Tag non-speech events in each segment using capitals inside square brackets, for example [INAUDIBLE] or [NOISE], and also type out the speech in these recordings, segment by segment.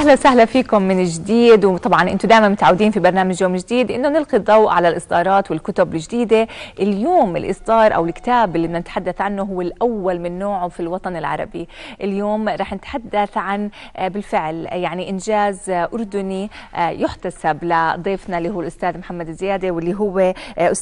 اهلا وسهلا فيكم من جديد وطبعا انتم دائما متعودين في برنامج يوم جديد انه نلقي الضوء على الاصدارات والكتب الجديده اليوم الاصدار او الكتاب اللي بدنا نتحدث عنه هو الاول من نوعه في الوطن العربي اليوم رح نتحدث عن آه، بالفعل يعني انجاز اردني آه، يحتسب لضيفنا اللي هو الاستاذ محمد زياده واللي هو آه،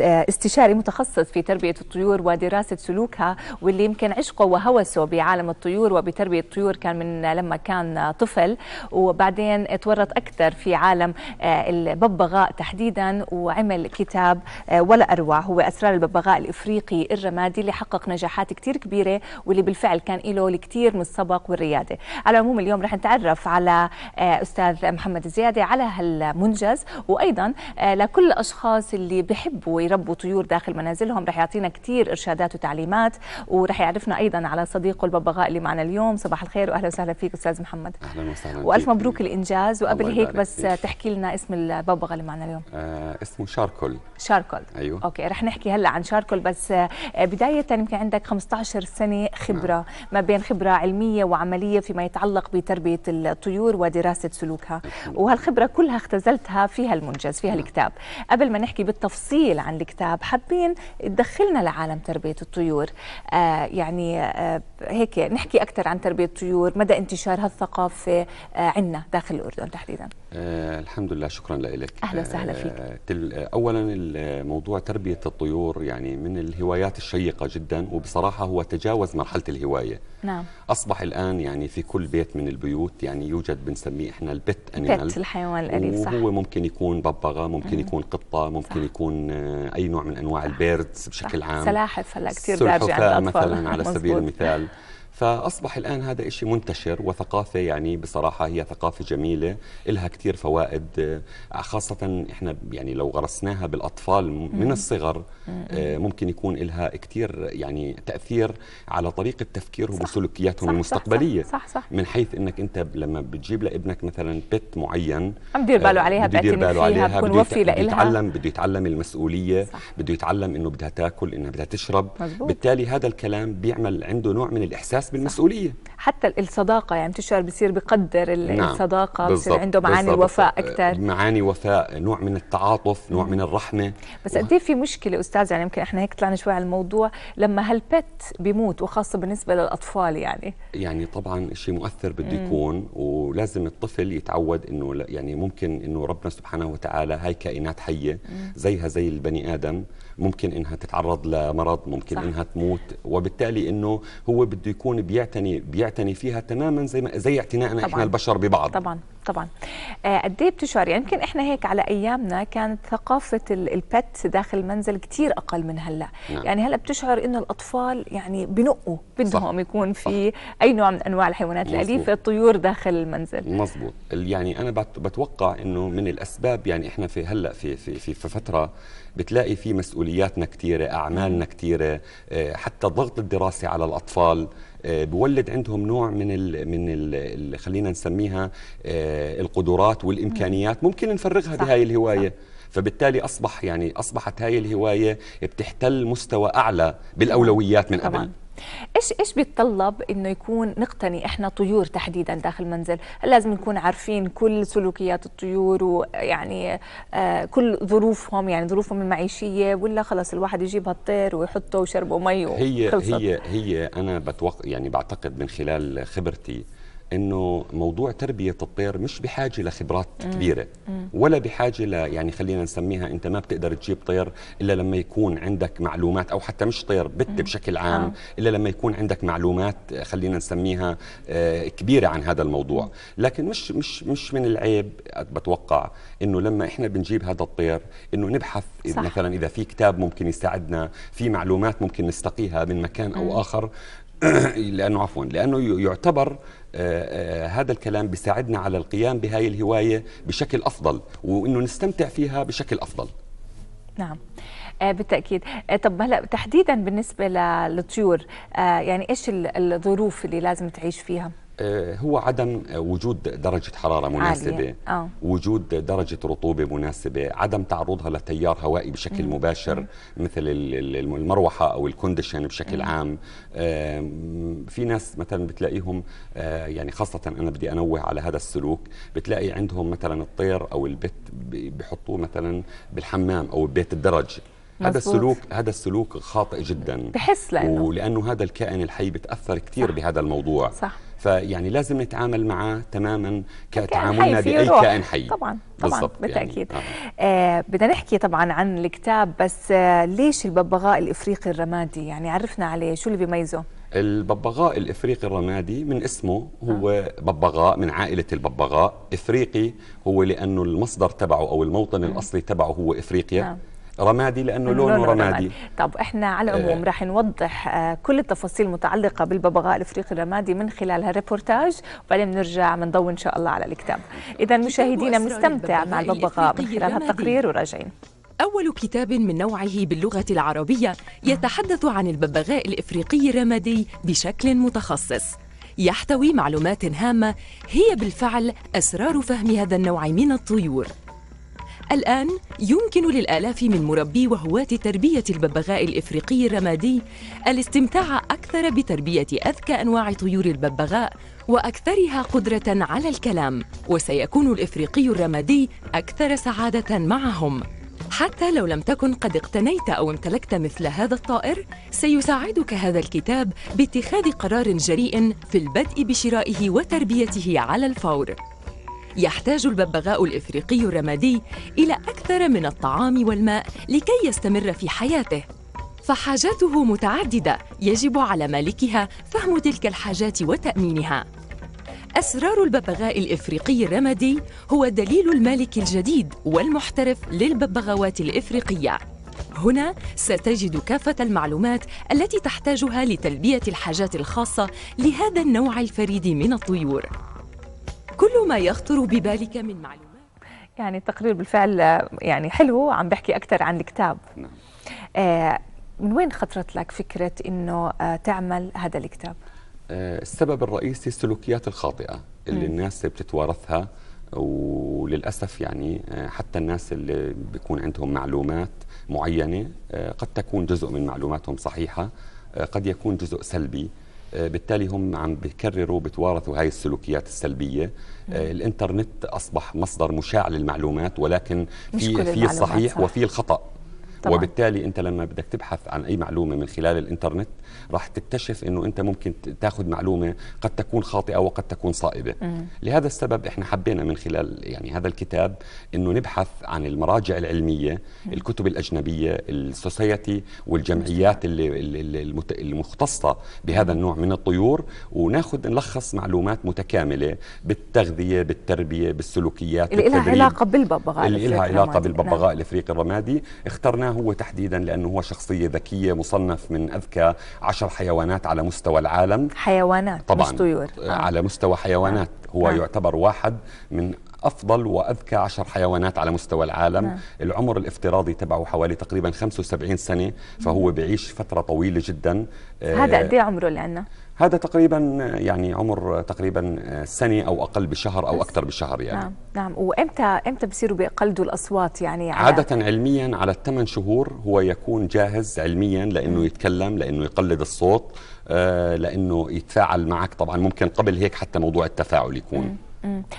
استشاري متخصص في تربيه الطيور ودراسه سلوكها واللي يمكن عشقه وهوسه بعالم الطيور وبتربيه الطيور كان من لما كان طفل وبعدين تورط أكثر في عالم آه، الببغاء تحديدا وعمل كتاب آه، ولا أروع هو أسرار الببغاء الإفريقي الرمادي اللي حقق نجاحات كتير كبيرة واللي بالفعل كان له الكثير من السبق والريادة على العموم اليوم رح نتعرف على آه، أستاذ محمد زيادة على هالمنجز وأيضا لكل الأشخاص اللي بحبوا يربوا طيور داخل منازلهم رح يعطينا كتير إرشادات وتعليمات ورح يعرفنا أيضا على صديقه الببغاء اللي معنا اليوم صباح الخير وأهلا وسهلا فيك أستاذ محمد أهلا وسهلا وألف مبروك الانجاز وقبل هيك بس تحكي لنا اسم الببغاء اللي معنا اليوم آه اسمه شاركول شاركول ايوه اوكي رح نحكي هلا عن شاركول بس آه بدايه يمكن عندك 15 سنه خبره نعم. ما بين خبره علميه وعمليه فيما يتعلق بتربيه الطيور ودراسه سلوكها وهالخبره كلها اختزلتها في هالمنجز في هالكتاب قبل ما نحكي بالتفصيل عن الكتاب حابين تدخلنا لعالم تربيه الطيور آه يعني آه هيك نحكي اكثر عن تربيه الطيور مدى انتشار هالثقافه آه عندنا داخل الاردن تحديدا آه الحمد لله شكرا لك اهلا آه، وسهلا فيك آه تل اولا موضوع تربيه الطيور يعني من الهوايات الشيقه جدا وبصراحه هو تجاوز مرحله الهوايه نعم اصبح الان يعني في كل بيت من البيوت يعني يوجد بنسميه احنا البت انيمال الحيوان الاليف صح وهو ممكن يكون ببغاء ممكن مم. يكون قطه ممكن صح. يكون آه، اي نوع من انواع البيردز بشكل صح. عام سلاحف هلا كثير دارجه عند الاطفال مثلا على سبيل [LAUGHS] المثال فأصبح الآن هذا شيء منتشر وثقافة يعني بصراحة هي ثقافة جميلة إلها كثير فوائد آه، خاصة إحنا يعني لو غرسناها بالأطفال من الصغر آه، ممكن يكون إلها كثير يعني تأثير على طريقة تفكيرهم وسلوكياتهم المستقبلية صح صح, صح صح من حيث إنك أنت لما بتجيب لابنك مثلا بت معين عم آه، يدير باله عليها بده يدير باله عليها بده يتعلم بده يتعلم المسؤولية بده يتعلم إنه بدها تاكل إنها بدها تشرب مزبوط. بالتالي هذا الكلام بيعمل عنده نوع من الإحساس الاحساس بالمسؤوليه حتى الصداقه يعني بتشعر بصير بقدر نعم. الصداقه بصير عنده معاني الوفاء وفاء اكثر معاني وفاء نوع من التعاطف نوع من الرحمه بس قد و... إيه في مشكله استاذ يعني يمكن احنا هيك طلعنا شوي على الموضوع لما هالبت بيموت وخاصه بالنسبه للاطفال يعني يعني طبعا شيء مؤثر بده يكون ولازم الطفل يتعود انه يعني ممكن انه ربنا سبحانه وتعالى هاي كائنات حيه زيها زي البني ادم ممكن انها تتعرض لمرض ممكن صح. انها تموت وبالتالي انه هو بده يكون يكون بيعتني بيعتني فيها تماما زي ما زي اعتنائنا احنا البشر ببعض طبعا طبعا آه، قد ايه بتشعر يعني يمكن احنا هيك على ايامنا كانت ثقافه البت داخل المنزل كثير اقل من هلا نعم. يعني هلا بتشعر انه الاطفال يعني بنقوا بدهم صح. يكون في صح. اي نوع من انواع الحيوانات الاليفه الطيور داخل المنزل مزبوط يعني انا بتوقع انه من الاسباب يعني احنا في هلا في في في, في فتره بتلاقي في مسؤولياتنا كثيره اعمالنا كثيره آه، حتى ضغط الدراسي على الاطفال آه، بولد عندهم نوع من الـ من الـ خلينا نسميها آه، القدرات والامكانيات ممكن نفرغها صح بهاي الهوايه صح فبالتالي اصبح يعني اصبحت هاي الهوايه بتحتل مستوى اعلى بالاولويات من طبعاً. قبل ايش ايش بيتطلب انه يكون نقتني احنا طيور تحديدا داخل المنزل هل لازم نكون عارفين كل سلوكيات الطيور ويعني آه كل ظروفهم يعني ظروفهم المعيشيه ولا خلص الواحد يجيب هالطير ويحطه وشربه مي هي هي هي انا بتوق يعني بعتقد من خلال خبرتي انه موضوع تربيه الطير مش بحاجه لخبرات مم. كبيره مم. ولا بحاجه ل يعني خلينا نسميها انت ما بتقدر تجيب طير الا لما يكون عندك معلومات او حتى مش طير بت مم. بشكل عام مم. آه. الا لما يكون عندك معلومات خلينا نسميها آه، كبيره عن هذا الموضوع مم. لكن مش مش مش من العيب بتوقع انه لما احنا بنجيب هذا الطير انه نبحث صح. مثلا اذا في كتاب ممكن يساعدنا في معلومات ممكن نستقيها من مكان او مم. اخر [COUGHS] لانه عفوا لانه يعتبر آه، آه، هذا الكلام بيساعدنا على القيام بهاي الهوايه بشكل افضل وانه نستمتع فيها بشكل افضل نعم آه، بالتاكيد طب هلا تحديدا بالنسبه للطيور يعني ايش الظروف اللي لازم تعيش فيها آه، هو عدم آه، وجود درجة حرارة مناسبة آه. وجود درجة رطوبة مناسبة عدم تعرضها لتيار هوائي بشكل مم. مباشر مم. مثل المروحة أو الكونديشن بشكل مم. عام في ناس مثلا بتلاقيهم يعني خاصة أنا بدي أنوه على هذا السلوك بتلاقي عندهم مثلا الطير أو البت بحطوه مثلا بالحمام أو بيت الدرج هذا السلوك هذا السلوك خاطئ جدا بحس لانه ولانه هذا الكائن الحي بتاثر كثير بهذا الموضوع صح فيعني لازم نتعامل معاه تماما كتعاملنا باي كائن حي طبعا طبعا يعني، بالتاكيد يعني. آه. آه بدنا نحكي طبعا عن الكتاب بس آه ليش الببغاء الافريقي الرمادي يعني عرفنا عليه شو اللي بيميزه الببغاء الافريقي الرمادي من اسمه هو آه. ببغاء من عائله الببغاء افريقي هو لانه المصدر تبعه او الموطن آه. الاصلي تبعه هو افريقيا آه. رمادي لانه لونه, لونه رمادي. رمادي طب احنا على آه. العموم رح نوضح آه، كل التفاصيل المتعلقه بالببغاء الافريقي الرمادي من خلال هالريبورتاج وبعدين بنرجع بنضوي ان شاء الله على الكتاب اذا مشاهدينا بنستمتع مع الببغاء من خلال هالتقرير وراجعين أول كتاب من نوعه باللغة العربية يتحدث عن الببغاء الإفريقي الرمادي بشكل متخصص يحتوي معلومات هامة هي بالفعل أسرار فهم هذا النوع من الطيور الآن يمكن للآلاف من مربي وهواة تربية الببغاء الإفريقي الرمادي الاستمتاع أكثر بتربية أذكى أنواع طيور الببغاء وأكثرها قدرة على الكلام وسيكون الإفريقي الرمادي أكثر سعادة معهم حتى لو لم تكن قد اقتنيت أو امتلكت مثل هذا الطائر سيساعدك هذا الكتاب باتخاذ قرار جريء في البدء بشرائه وتربيته على الفور يحتاج الببغاء الإفريقي الرمادي إلى أكثر من الطعام والماء لكي يستمر في حياته فحاجاته متعددة يجب على مالكها فهم تلك الحاجات وتأمينها أسرار الببغاء الإفريقي الرمادي هو دليل المالك الجديد والمحترف للببغاوات الإفريقية هنا ستجد كافة المعلومات التي تحتاجها لتلبية الحاجات الخاصة لهذا النوع الفريد من الطيور كل ما يخطر ببالك من معلومات يعني التقرير بالفعل آه، يعني حلو عم بحكي أكثر عن الكتاب نعم. آه من وين خطرت لك فكرة أنه آه تعمل هذا الكتاب؟ آه السبب الرئيسي السلوكيات الخاطئة اللي م. الناس بتتوارثها وللأسف يعني آه، حتى الناس اللي بيكون عندهم معلومات معينة آه، قد تكون جزء من معلوماتهم صحيحة قد يكون جزء سلبي آه، بالتالي هم عم بيكرروا بتوارثوا هاي السلوكيات السلبيه آه، الانترنت اصبح مصدر مشاع للمعلومات ولكن في في الصحيح صح. وفي الخطا طبعا. وبالتالي انت لما بدك تبحث عن اي معلومه من خلال الانترنت راح تكتشف انه انت ممكن تاخذ معلومه قد تكون خاطئه وقد تكون صائبه مم. لهذا السبب احنا حبينا من خلال يعني هذا الكتاب انه نبحث عن المراجع العلميه مم. الكتب الاجنبيه السوسايتي والجمعيات اللي, اللي اللي المختصه بهذا النوع من الطيور وناخذ نلخص معلومات متكامله بالتغذيه بالتربيه بالسلوكيات اللي لها علاقه بالببغاء اللي لها علاقه بالببغاء الافريقي الرمادي اخترناه هو تحديدا لأنه هو شخصية ذكية مصنف من أذكى عشر حيوانات على مستوى العالم حيوانات طبعا مش طيور آه،, آه. على مستوى حيوانات آه. هو آه. يعتبر واحد من افضل واذكى عشر حيوانات على مستوى العالم آه. العمر الافتراضي تبعه حوالي تقريبا 75 سنه فهو بيعيش فتره طويله جدا آه، هذا قد إيه عمره لأنه؟ هذا تقريبا يعني عمر تقريبا آه، سنه او اقل بشهر او اكثر بشهر يعني نعم نعم وامتى امتى بصيروا بيقلدوا الاصوات يعني على عاده علميا على الثمان شهور هو يكون جاهز علميا لانه يتكلم لانه يقلد الصوت آه، لانه يتفاعل معك طبعا ممكن قبل هيك حتى موضوع التفاعل يكون مم.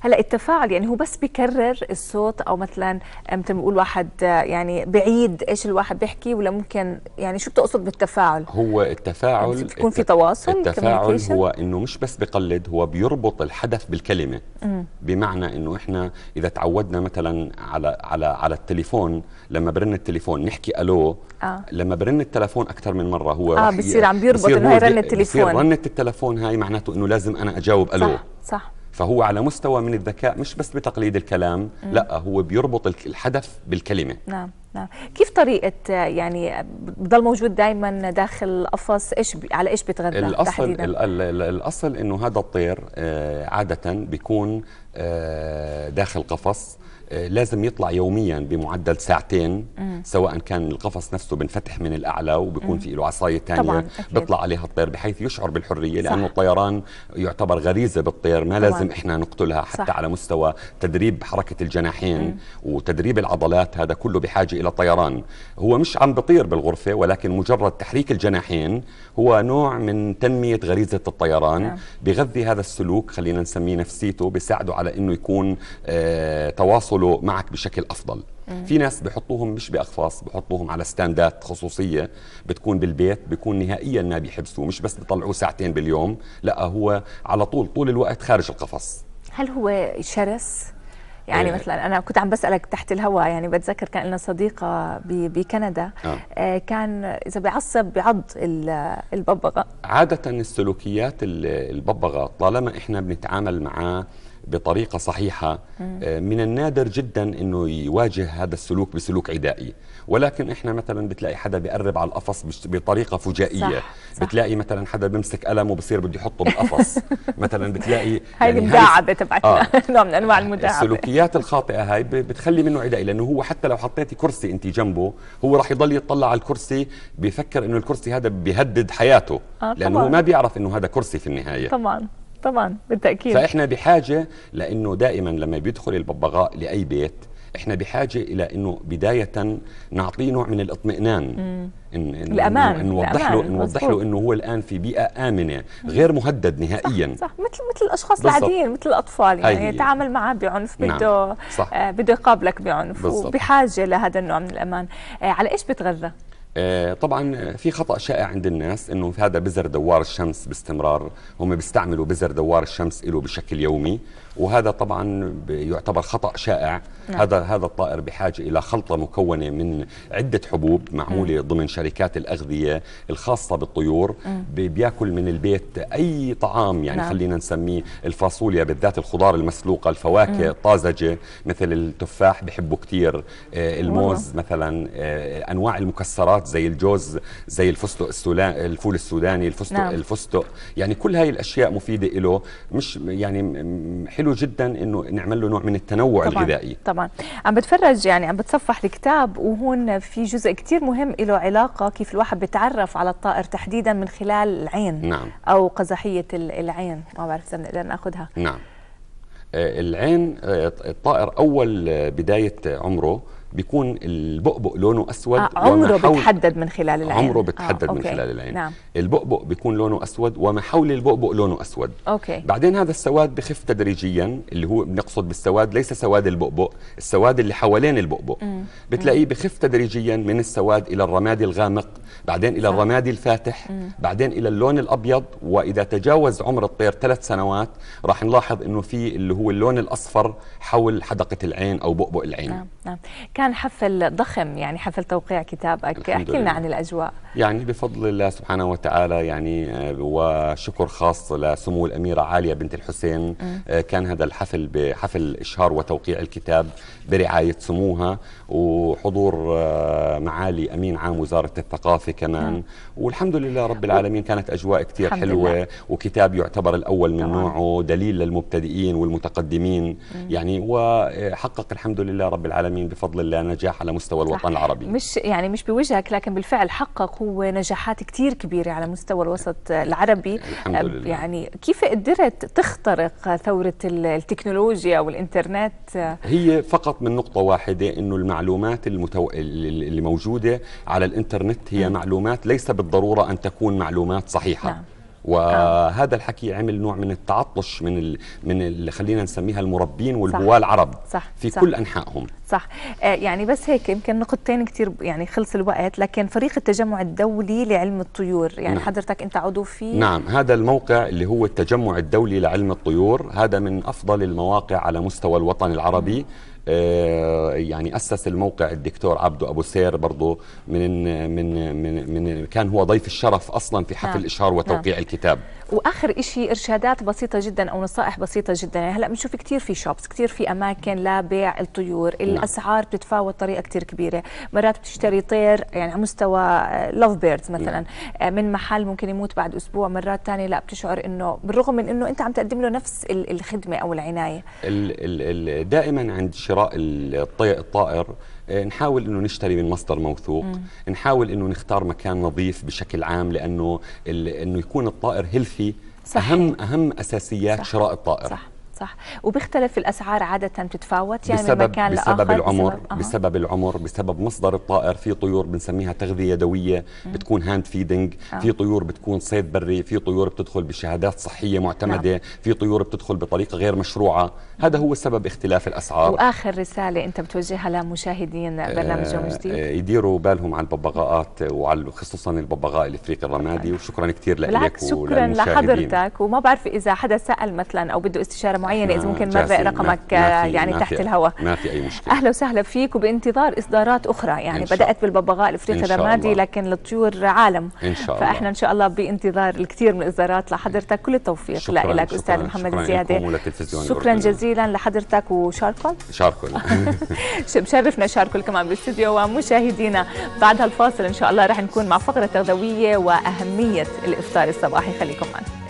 هلا التفاعل يعني هو بس بكرر الصوت او مثلا مثل ما بقول واحد آه، يعني بعيد ايش الواحد بيحكي ولا ممكن يعني شو بتقصد بالتفاعل هو التفاعل يعني بيكون في تواصل التفاعل هو انه مش بس بقلد هو بيربط الحدث بالكلمه مم. بمعنى انه احنا اذا تعودنا مثلا على على على التليفون لما برن التليفون نحكي الو آه. لما برن التليفون اكثر من مره هو اه بصير عم بيربط انه هي رنه التليفون رنه التليفون هاي معناته انه لازم انا اجاوب الو صح صح فهو على مستوى من الذكاء مش بس بتقليد الكلام لا هو بيربط الحدث بالكلمة نعم نعم كيف طريقة يعني بضل موجود دائما داخل القفص ايش على ايش بتغذى الأصل الاصل انه هذا الطير آه، عادة بيكون آه، داخل قفص لازم يطلع يوميا بمعدل ساعتين مم. سواء كان القفص نفسه بنفتح من الاعلى وبكون في له عصايه ثانيه بيطلع عليها الطير بحيث يشعر بالحريه صح. لانه الطيران يعتبر غريزه بالطير ما طبعاً. لازم احنا نقتلها حتى صح. على مستوى تدريب حركه الجناحين مم. وتدريب العضلات هذا كله بحاجه الى طيران هو مش عم بطير بالغرفه ولكن مجرد تحريك الجناحين هو نوع من تنميه غريزه الطيران نعم. بغذي هذا السلوك خلينا نسميه نفسيته بيساعده على انه يكون آه تواصل يتعاملوا معك بشكل افضل مم. في ناس بحطوهم مش باقفاص بحطوهم على ستاندات خصوصيه بتكون بالبيت بيكون نهائيا ما بيحبسوه مش بس بيطلعوه ساعتين باليوم لا هو على طول طول الوقت خارج القفص هل هو شرس يعني آه. مثلا انا كنت عم بسالك تحت الهواء يعني بتذكر كان لنا صديقه بكندا آه. آه كان اذا بيعصب بعض الببغاء عاده السلوكيات الببغاء طالما احنا بنتعامل معاه بطريقة صحيحة آه، من النادر جدا أنه يواجه هذا السلوك بسلوك عدائي ولكن إحنا مثلا بتلاقي حدا بيقرب على القفص بطريقة فجائية صح. صح. بتلاقي مثلا حدا بمسك قلم وبصير بده يحطه بالقفص [LAUGHS] مثلا بتلاقي هاي يعني المداعبة تبعتنا آه [LAUGHS] نوع من أنواع المداعبة السلوكيات الخاطئة هاي بتخلي منه عدائي لأنه هو حتى لو حطيتي كرسي أنت جنبه هو راح يضل يطلع على الكرسي بيفكر أنه الكرسي هذا بيهدد حياته آه لأنه هو ما بيعرف أنه هذا كرسي في النهاية طبعا طبعا بالتاكيد فاحنا بحاجه لانه دائما لما بيدخل الببغاء لاي بيت احنا بحاجه الى انه بدايه نعطيه نوع من الاطمئنان إن إن الامان نوضح له نوضح له انه هو الان في بيئه امنه غير مهدد نهائيا صح, صح. مثل مثل الاشخاص العاديين مثل الاطفال يعني يتعامل معه بعنف بده نعم. آه بده يقابلك بعنف بالزبط. وبحاجه لهذا النوع من الامان آه على ايش بتغذى آه، طبعا في خطا شائع عند الناس انه هذا بزر دوار الشمس باستمرار هم بيستعملوا بزر دوار الشمس له بشكل يومي وهذا طبعا يعتبر خطا شائع نعم. هذا هذا الطائر بحاجه الى خلطه مكونه من عده حبوب معموله مم. ضمن شركات الاغذيه الخاصه بالطيور بياكل من البيت اي طعام يعني نعم. خلينا نسميه الفاصوليا بالذات الخضار المسلوقه الفواكه الطازجه مثل التفاح بحبه كثير آه، الموز مم. مثلا آه، انواع المكسرات زي الجوز زي الفستق السوداني الفول السوداني الفستق نعم. الفستق يعني كل هاي الاشياء مفيده له مش يعني حلو حلو جدا انه نعمل له نوع من التنوع طبعًا الغذائي طبعا عم بتفرج يعني عم بتصفح الكتاب وهون في جزء كثير مهم له علاقه كيف الواحد بيتعرف على الطائر تحديدا من خلال العين نعم او قزحيه العين ما بعرف اذا بنقدر ناخذها نعم آه، العين آه، الطائر اول آه، بدايه عمره بيكون البؤبؤ لونه اسود آه عمره بتحدد من خلال العين عمره بتحدد آه من خلال العين نعم. البؤبؤ بيكون لونه اسود وما حول البؤبؤ لونه اسود أوكي. بعدين هذا السواد بخف تدريجيا اللي هو بنقصد بالسواد ليس سواد البؤبؤ السواد اللي حوالين البؤبؤ بتلاقيه بخف تدريجيا من السواد الى الرمادي الغامق بعدين الى الرمادي الفاتح مم. بعدين الى اللون الابيض واذا تجاوز عمر الطير ثلاث سنوات راح نلاحظ انه في اللي هو اللون الاصفر حول حدقه العين او بؤبؤ العين نعم نعم كان حفل ضخم يعني حفل توقيع كتابك احكي لنا عن الاجواء يعني بفضل الله سبحانه وتعالى يعني آه، وشكر خاص لسمو الاميره عاليه بنت الحسين آه، كان هذا الحفل بحفل اشهار وتوقيع الكتاب برعايه سموها وحضور آه، معالي امين عام وزاره الثقافه كمان والحمد لله رب العالمين كانت اجواء كثير حلوه لله. وكتاب يعتبر الاول من طبعا. نوعه دليل للمبتدئين والمتقدمين يعني وحقق الحمد لله رب العالمين بفضل الله لا نجاح على مستوى الوطن صح. العربي مش يعني مش بوجهك لكن بالفعل حقق هو نجاحات كثير كبيرة على مستوى الوسط العربي الحمد لله. يعني كيف قدرت تخترق ثورة التكنولوجيا والإنترنت هي فقط من نقطة واحدة أنه المعلومات المتو... اللي موجودة على الإنترنت هي م. معلومات ليس بالضرورة أن تكون معلومات صحيحة نعم. وهذا الحكي عمل نوع من التعطش من ال من اللي خلينا نسميها المربين والهواة العرب صح في صح كل انحائهم صح آه يعني بس هيك يمكن نقطتين كثير يعني خلص الوقت لكن فريق التجمع الدولي لعلم الطيور يعني نعم. حضرتك انت عضو فيه نعم هذا الموقع اللي هو التجمع الدولي لعلم الطيور هذا من افضل المواقع على مستوى الوطن العربي م. آه، يعني اسس الموقع الدكتور عبدو ابو سير برضه من من من من كان هو ضيف الشرف اصلا في حفل نعم. اشهار نعم. وتوقيع نعم. الكتاب واخر شيء ارشادات بسيطه جدا او نصائح بسيطه جدا يعني هلا بنشوف كثير في شوبس كثير في اماكن لبيع الطيور نعم. الاسعار بتتفاوت طريقه كثير كبيره مرات بتشتري طير يعني على مستوى لاف آه، بيردز مثلا نعم. آه، من محل ممكن يموت بعد اسبوع مرات ثانيه لا بتشعر انه بالرغم من انه انت عم تقدم له نفس الخدمه او العنايه ال ال ال دائما عند شراء شراء الطائر آه، نحاول انه نشتري من مصدر موثوق مم. نحاول انه نختار مكان نظيف بشكل عام لانه انه يكون الطائر هيلثي اهم اهم اساسيات صح. شراء الطائر صح. صح وبيختلف الاسعار عاده بتتفاوت يعني بسبب من مكان بسبب لآخر العمر بسبب, أه. بسبب العمر بسبب مصدر الطائر في طيور بنسميها تغذيه يدويه بتكون هاند فيدنج أه. في طيور بتكون صيد بري في طيور بتدخل بشهادات صحيه معتمده نعم. في طيور بتدخل بطريقه غير مشروعه هذا هو سبب اختلاف الاسعار واخر رساله انت بتوجهها لمشاهدين برنامج آه، جديد يديروا بالهم على الببغاءات وعلى خصوصا الببغاء الافريقي الرمادي طيب. وشكرا كثير لك شكرا لحضرتك وما بعرف اذا حدا سال مثلا او بده استشاره معينه اذا ممكن مرق رقمك ما يعني ما تحت الهواء ما في اي مشكله اهلا وسهلا فيك وبانتظار اصدارات اخرى يعني بدات بالببغاء الافريقي الرمادي لكن للطيور عالم إن شاء الله. فاحنا ان شاء الله بانتظار الكثير من الاصدارات لحضرتك كل التوفيق لك استاذ محمد زياده شكرا جزيلا لحضرتك وشاركل شاركل مشرفنا [LAUGHS] شاركل كمان بالاستديو ومشاهدينا بعد هالفاصل ان شاء الله رح نكون مع فقره غدويه واهميه الافطار الصباحي خليكم معنا